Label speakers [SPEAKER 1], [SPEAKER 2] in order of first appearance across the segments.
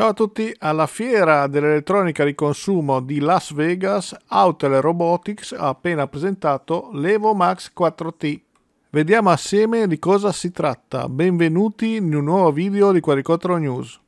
[SPEAKER 1] Ciao a tutti, alla fiera dell'elettronica di consumo di Las Vegas, Autel Robotics ha appena presentato l'Evo Max 4T. Vediamo assieme di cosa si tratta. Benvenuti in un nuovo video di Quadricotro News.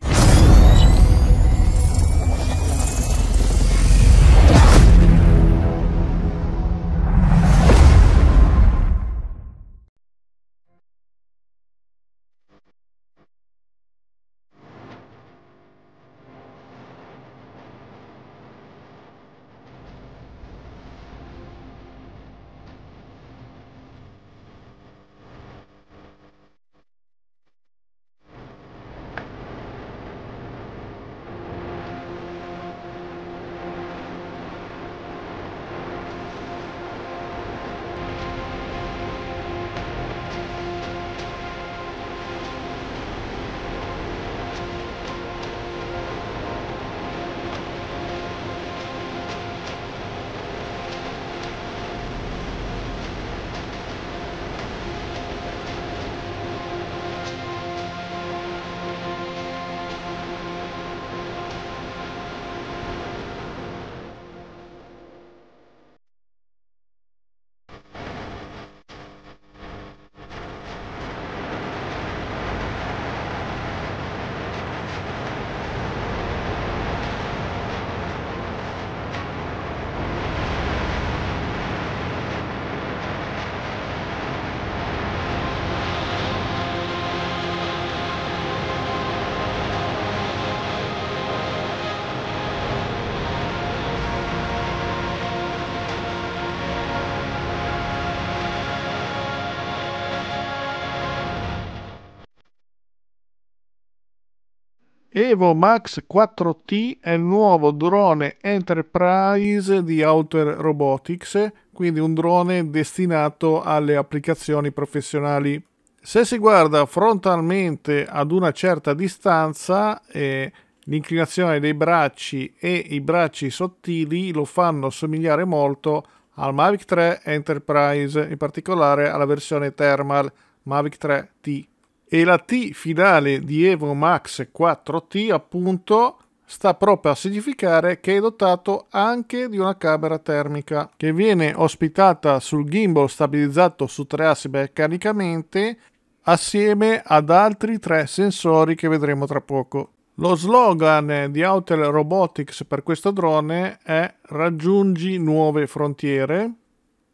[SPEAKER 1] Evo Max 4T è il nuovo drone enterprise di Outer Robotics, quindi un drone destinato alle applicazioni professionali. Se si guarda frontalmente ad una certa distanza, eh, l'inclinazione dei bracci e i bracci sottili lo fanno somigliare molto al Mavic 3 Enterprise, in particolare alla versione thermal Mavic 3T e la T finale di Evo Max 4T appunto sta proprio a significare che è dotato anche di una camera termica che viene ospitata sul gimbal stabilizzato su tre assi meccanicamente assieme ad altri tre sensori che vedremo tra poco. Lo slogan di Outer Robotics per questo drone è raggiungi nuove frontiere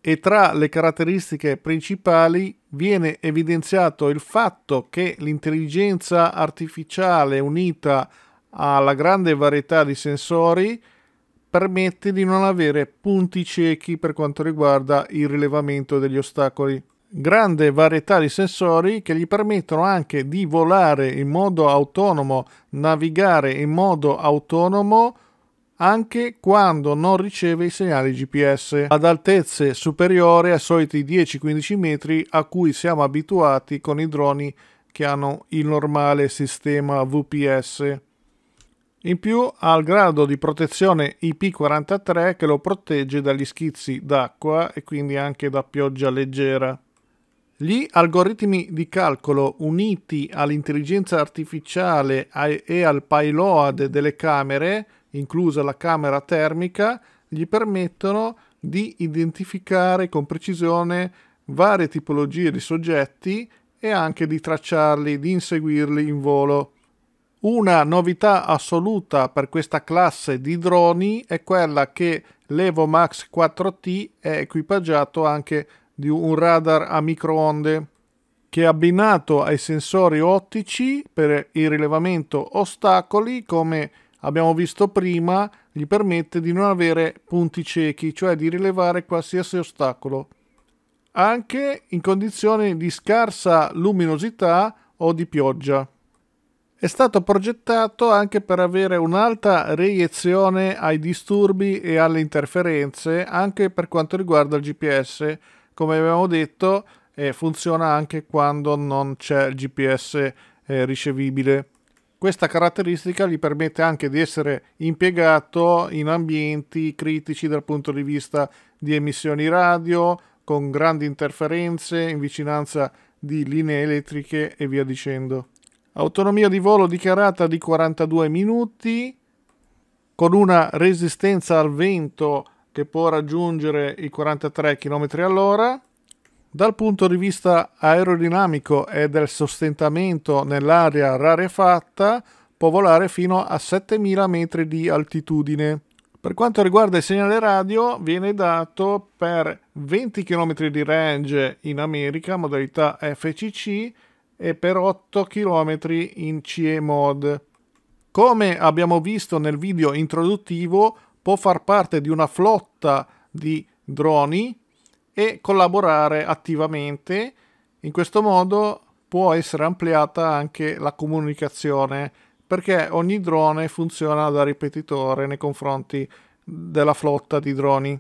[SPEAKER 1] e tra le caratteristiche principali viene evidenziato il fatto che l'intelligenza artificiale unita alla grande varietà di sensori permette di non avere punti ciechi per quanto riguarda il rilevamento degli ostacoli. Grande varietà di sensori che gli permettono anche di volare in modo autonomo, navigare in modo autonomo, anche quando non riceve i segnali GPS, ad altezze superiori ai soliti 10-15 metri a cui siamo abituati con i droni che hanno il normale sistema VPS. In più ha il grado di protezione IP43 che lo protegge dagli schizzi d'acqua e quindi anche da pioggia leggera. Gli algoritmi di calcolo uniti all'intelligenza artificiale e al payload delle camere inclusa la camera termica, gli permettono di identificare con precisione varie tipologie di soggetti e anche di tracciarli, di inseguirli in volo. Una novità assoluta per questa classe di droni è quella che l'Evo Max 4T è equipaggiato anche di un radar a microonde che è abbinato ai sensori ottici per il rilevamento ostacoli come abbiamo visto prima, gli permette di non avere punti ciechi, cioè di rilevare qualsiasi ostacolo, anche in condizioni di scarsa luminosità o di pioggia. È stato progettato anche per avere un'alta reiezione ai disturbi e alle interferenze, anche per quanto riguarda il GPS. Come abbiamo detto, eh, funziona anche quando non c'è il GPS eh, ricevibile. Questa caratteristica gli permette anche di essere impiegato in ambienti critici dal punto di vista di emissioni radio, con grandi interferenze, in vicinanza di linee elettriche e via dicendo. Autonomia di volo dichiarata di 42 minuti, con una resistenza al vento che può raggiungere i 43 km all'ora dal punto di vista aerodinamico e del sostentamento nell'aria rarefatta, può volare fino a 7000 metri di altitudine. Per quanto riguarda il segnale radio, viene dato per 20 km di range in America, modalità FCC, e per 8 km in CE mod. Come abbiamo visto nel video introduttivo, può far parte di una flotta di droni e collaborare attivamente. In questo modo può essere ampliata anche la comunicazione perché ogni drone funziona da ripetitore nei confronti della flotta di droni.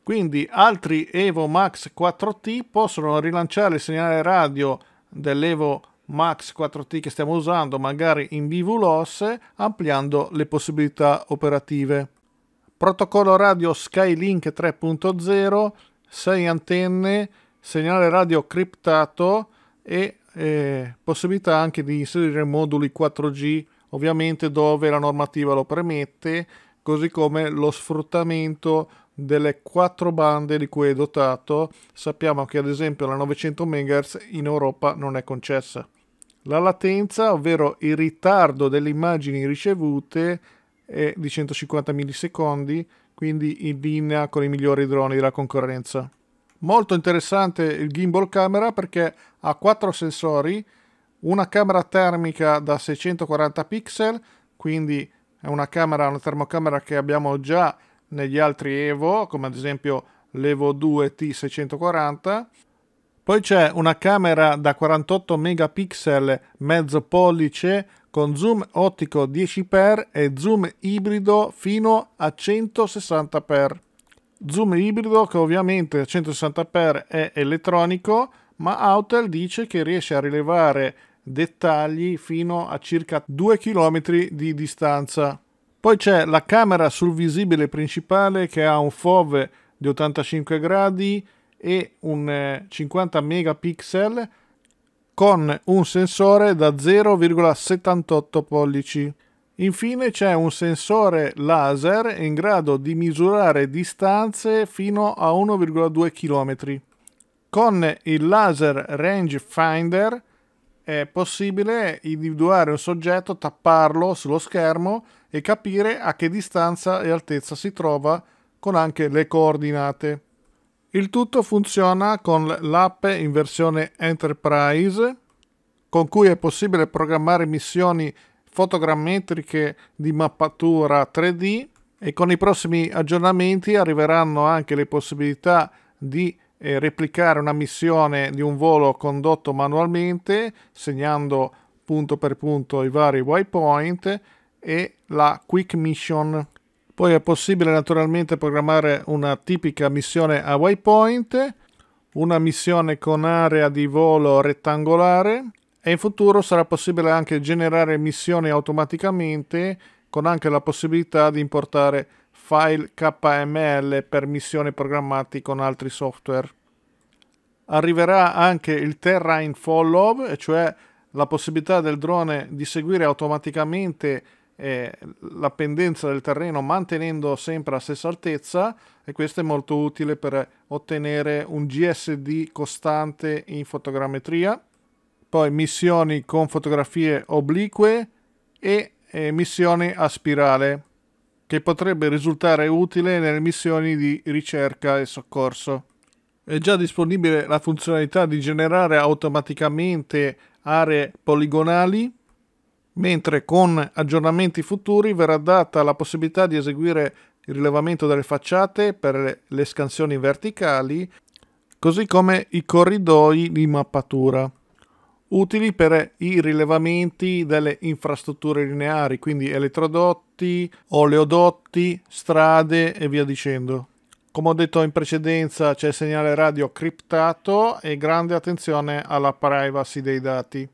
[SPEAKER 1] Quindi altri Evo Max 4T possono rilanciare il segnale radio dell'Evo Max 4T che stiamo usando magari in BVLOS ampliando le possibilità operative. Protocollo radio Skylink 3.0 6 antenne, segnale radio criptato e eh, possibilità anche di inserire moduli 4G, ovviamente dove la normativa lo permette, così come lo sfruttamento delle quattro bande di cui è dotato. Sappiamo che ad esempio la 900 MHz in Europa non è concessa. La latenza, ovvero il ritardo delle immagini ricevute, è di 150 millisecondi, quindi in linea con i migliori droni della concorrenza. Molto interessante il gimbal camera perché ha quattro sensori, una camera termica da 640 pixel, quindi è una camera, una termocamera che abbiamo già negli altri Evo, come ad esempio l'Evo 2 T640. Poi c'è una camera da 48 megapixel mezzo pollice con zoom ottico 10x e zoom ibrido fino a 160x. Zoom ibrido che ovviamente a 160x è elettronico, ma Autel dice che riesce a rilevare dettagli fino a circa 2 km di distanza. Poi c'è la camera sul visibile principale che ha un FOV di 85 gradi e un 50 eh, megapixel con un sensore da 0,78 pollici. Infine c'è un sensore laser in grado di misurare distanze fino a 1,2 km. Con il laser range finder è possibile individuare un soggetto, tapparlo sullo schermo e capire a che distanza e altezza si trova con anche le coordinate. Il tutto funziona con l'app in versione Enterprise, con cui è possibile programmare missioni fotogrammetriche di mappatura 3D e con i prossimi aggiornamenti arriveranno anche le possibilità di eh, replicare una missione di un volo condotto manualmente, segnando punto per punto i vari waypoint e la quick mission poi è possibile naturalmente programmare una tipica missione a waypoint, una missione con area di volo rettangolare e in futuro sarà possibile anche generare missioni automaticamente con anche la possibilità di importare file KML per missioni programmati con altri software. Arriverà anche il terrain follow, cioè la possibilità del drone di seguire automaticamente eh, la pendenza del terreno mantenendo sempre la stessa altezza e questo è molto utile per ottenere un GSD costante in fotogrammetria. Poi missioni con fotografie oblique e eh, missioni a spirale che potrebbe risultare utile nelle missioni di ricerca e soccorso. È già disponibile la funzionalità di generare automaticamente aree poligonali mentre con aggiornamenti futuri verrà data la possibilità di eseguire il rilevamento delle facciate per le scansioni verticali, così come i corridoi di mappatura, utili per i rilevamenti delle infrastrutture lineari, quindi elettrodotti, oleodotti, strade e via dicendo. Come ho detto in precedenza c'è il segnale radio criptato e grande attenzione alla privacy dei dati.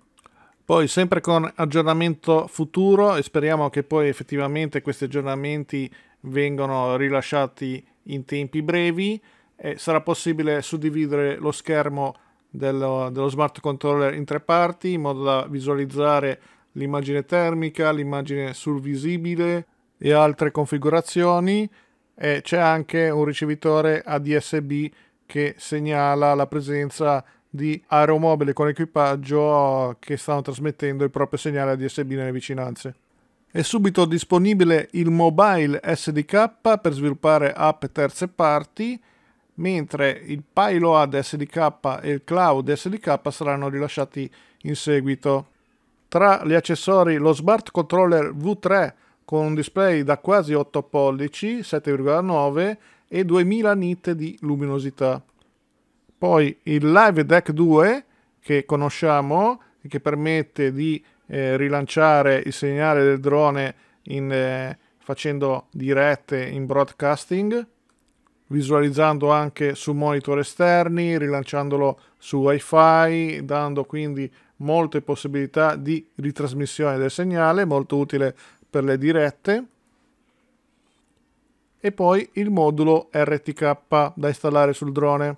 [SPEAKER 1] Poi sempre con aggiornamento futuro e speriamo che poi effettivamente questi aggiornamenti vengano rilasciati in tempi brevi e sarà possibile suddividere lo schermo dello, dello smart controller in tre parti in modo da visualizzare l'immagine termica, l'immagine sul visibile e altre configurazioni e c'è anche un ricevitore ADSB che segnala la presenza di aeromobile con equipaggio che stanno trasmettendo il proprio segnale a DSB nelle vicinanze. È subito disponibile il mobile SDK per sviluppare app terze parti, mentre il PyLoad SDK e il Cloud SDK saranno rilasciati in seguito. Tra gli accessori lo Smart Controller V3 con un display da quasi 8 pollici, 7,9 e 2000 nit di luminosità. Poi il Live Deck 2 che conosciamo, e che permette di eh, rilanciare il segnale del drone in, eh, facendo dirette in broadcasting, visualizzando anche su monitor esterni, rilanciandolo su wifi, dando quindi molte possibilità di ritrasmissione del segnale, molto utile per le dirette. E poi il modulo RTK da installare sul drone.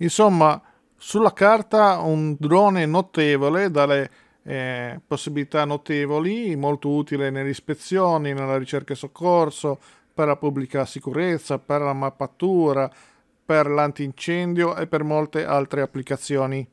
[SPEAKER 1] Insomma, sulla carta un drone notevole, dalle eh, possibilità notevoli, molto utile nelle ispezioni, nella ricerca e soccorso, per la pubblica sicurezza, per la mappatura, per l'antincendio e per molte altre applicazioni.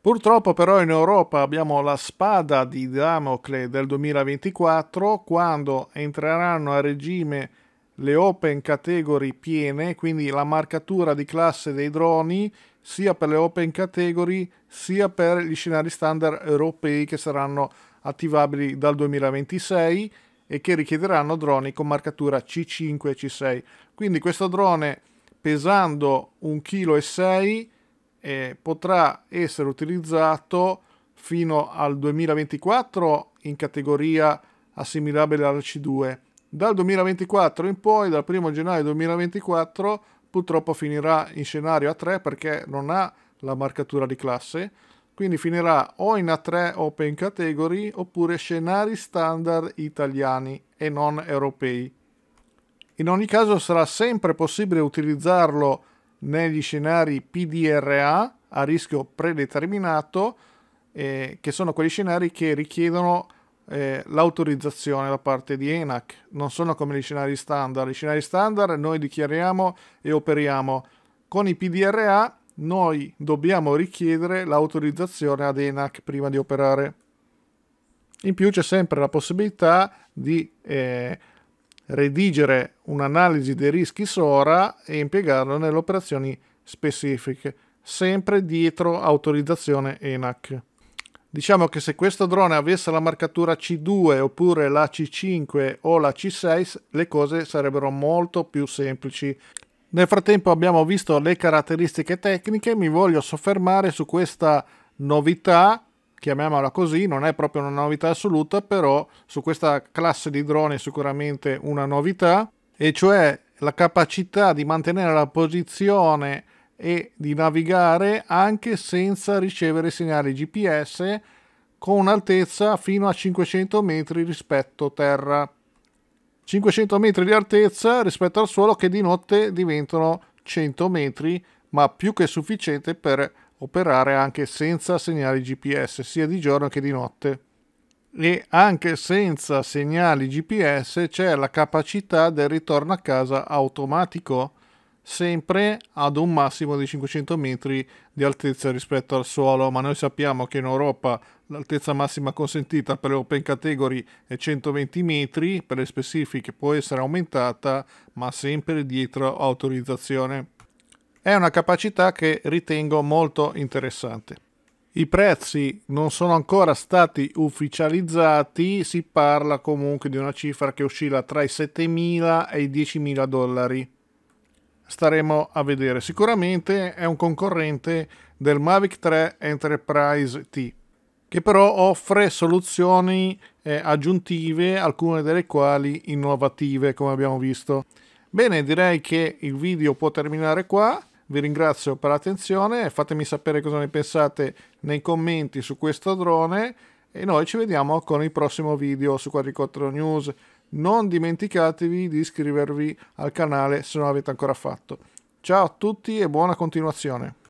[SPEAKER 1] Purtroppo però in Europa abbiamo la spada di Damocle del 2024 quando entreranno a regime le open category piene, quindi la marcatura di classe dei droni sia per le open category sia per gli scenari standard europei che saranno attivabili dal 2026 e che richiederanno droni con marcatura C5 e C6. Quindi questo drone pesando 1,6 kg eh, potrà essere utilizzato fino al 2024 in categoria assimilabile alla C2 dal 2024 in poi, dal 1 gennaio 2024, purtroppo finirà in scenario A3 perché non ha la marcatura di classe, quindi finirà o in A3 Open Category oppure scenari standard italiani e non europei. In ogni caso sarà sempre possibile utilizzarlo negli scenari PDRA a rischio predeterminato, eh, che sono quegli scenari che richiedono eh, l'autorizzazione da parte di ENAC. Non sono come gli scenari standard. Gli scenari standard noi dichiariamo e operiamo. Con i PDRA noi dobbiamo richiedere l'autorizzazione ad ENAC prima di operare. In più c'è sempre la possibilità di eh, redigere un'analisi dei rischi SORA e impiegarlo nelle operazioni specifiche, sempre dietro autorizzazione ENAC. Diciamo che se questo drone avesse la marcatura C2 oppure la C5 o la C6 le cose sarebbero molto più semplici. Nel frattempo abbiamo visto le caratteristiche tecniche, mi voglio soffermare su questa novità chiamiamola così, non è proprio una novità assoluta, però su questa classe di drone è sicuramente una novità, e cioè la capacità di mantenere la posizione e di navigare anche senza ricevere segnali GPS con un'altezza fino a 500 metri rispetto terra. 500 metri di altezza rispetto al suolo che di notte diventano 100 metri, ma più che sufficiente per operare anche senza segnali GPS, sia di giorno che di notte. E anche senza segnali GPS c'è la capacità del ritorno a casa automatico sempre ad un massimo di 500 metri di altezza rispetto al suolo, ma noi sappiamo che in Europa l'altezza massima consentita per le open category è 120 metri, per le specifiche può essere aumentata, ma sempre dietro autorizzazione. È una capacità che ritengo molto interessante. I prezzi non sono ancora stati ufficializzati, si parla comunque di una cifra che oscilla tra i 7.000 e i 10.000 dollari staremo a vedere. Sicuramente è un concorrente del Mavic 3 Enterprise T, che però offre soluzioni eh, aggiuntive, alcune delle quali innovative, come abbiamo visto. Bene, direi che il video può terminare qua. Vi ringrazio per l'attenzione, fatemi sapere cosa ne pensate nei commenti su questo drone e noi ci vediamo con il prossimo video su 44 News. Non dimenticatevi di iscrivervi al canale se non l'avete ancora fatto. Ciao a tutti e buona continuazione.